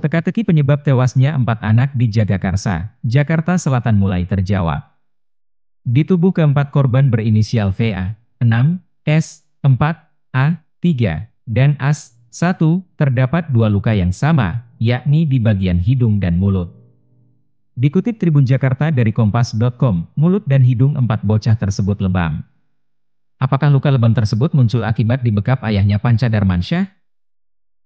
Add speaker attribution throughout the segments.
Speaker 1: Teka-teki penyebab tewasnya empat anak di Jagakarsa, Jakarta Selatan mulai terjawab. Di tubuh keempat korban berinisial VA, 6, S, 4, A, 3, dan AS, 1, terdapat dua luka yang sama, yakni di bagian hidung dan mulut. Dikutip Tribun Jakarta dari Kompas.com, mulut dan hidung empat bocah tersebut lebam. Apakah luka lebam tersebut muncul akibat dibekap ayahnya Panca Darmansyah?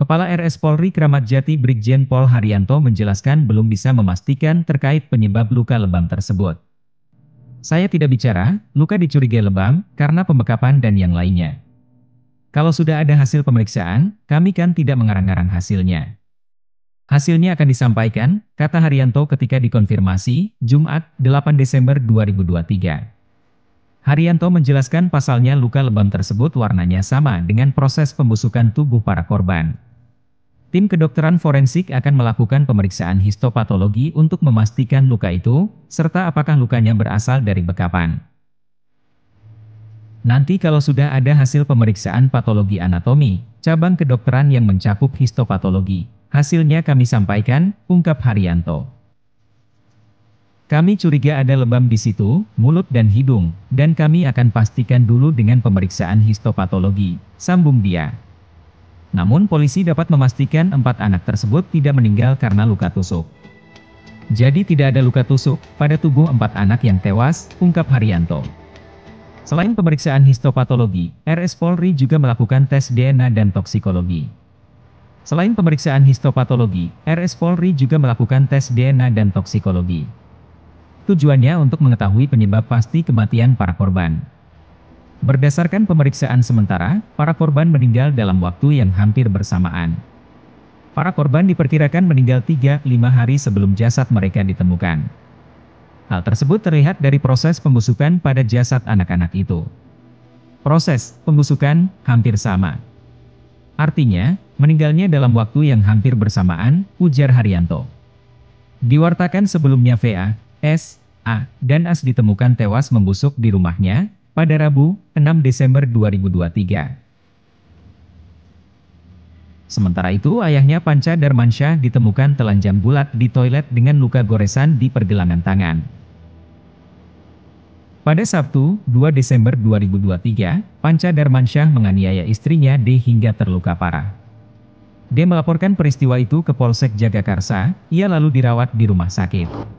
Speaker 1: Kepala RS Polri Kramat Jati Brigjen Pol Haryanto menjelaskan belum bisa memastikan terkait penyebab luka lebam tersebut. Saya tidak bicara, luka dicurigai lebam, karena pembekapan dan yang lainnya. Kalau sudah ada hasil pemeriksaan, kami kan tidak mengarang-arang hasilnya. Hasilnya akan disampaikan, kata Haryanto ketika dikonfirmasi, Jumat, 8 Desember 2023. Haryanto menjelaskan pasalnya luka lebam tersebut warnanya sama dengan proses pembusukan tubuh para korban. Tim kedokteran forensik akan melakukan pemeriksaan histopatologi untuk memastikan luka itu, serta apakah lukanya berasal dari bekapan. Nanti kalau sudah ada hasil pemeriksaan patologi anatomi, cabang kedokteran yang mencakup histopatologi, hasilnya kami sampaikan, ungkap Haryanto. Kami curiga ada lebam di situ, mulut dan hidung, dan kami akan pastikan dulu dengan pemeriksaan histopatologi, sambung dia. Namun polisi dapat memastikan empat anak tersebut tidak meninggal karena luka tusuk. Jadi tidak ada luka tusuk pada tubuh empat anak yang tewas, ungkap Haryanto. Selain pemeriksaan histopatologi, RS Polri juga melakukan tes DNA dan toksikologi. Selain pemeriksaan histopatologi, RS Polri juga melakukan tes DNA dan toksikologi. Tujuannya untuk mengetahui penyebab pasti kematian para korban. Berdasarkan pemeriksaan sementara, para korban meninggal dalam waktu yang hampir bersamaan. Para korban diperkirakan meninggal 3-5 hari sebelum jasad mereka ditemukan. Hal tersebut terlihat dari proses pembusukan pada jasad anak-anak itu. Proses pembusukan hampir sama. Artinya, meninggalnya dalam waktu yang hampir bersamaan, ujar Haryanto. Diwartakan sebelumnya VA, S, A, dan AS ditemukan tewas membusuk di rumahnya, pada Rabu, 6 Desember 2023. Sementara itu, ayahnya Panca Darmansyah ditemukan telanjang bulat di toilet dengan luka goresan di pergelangan tangan. Pada Sabtu, 2 Desember 2023, Panca Darmansyah menganiaya istrinya D hingga terluka parah. D melaporkan peristiwa itu ke Polsek Jagakarsa, ia lalu dirawat di rumah sakit.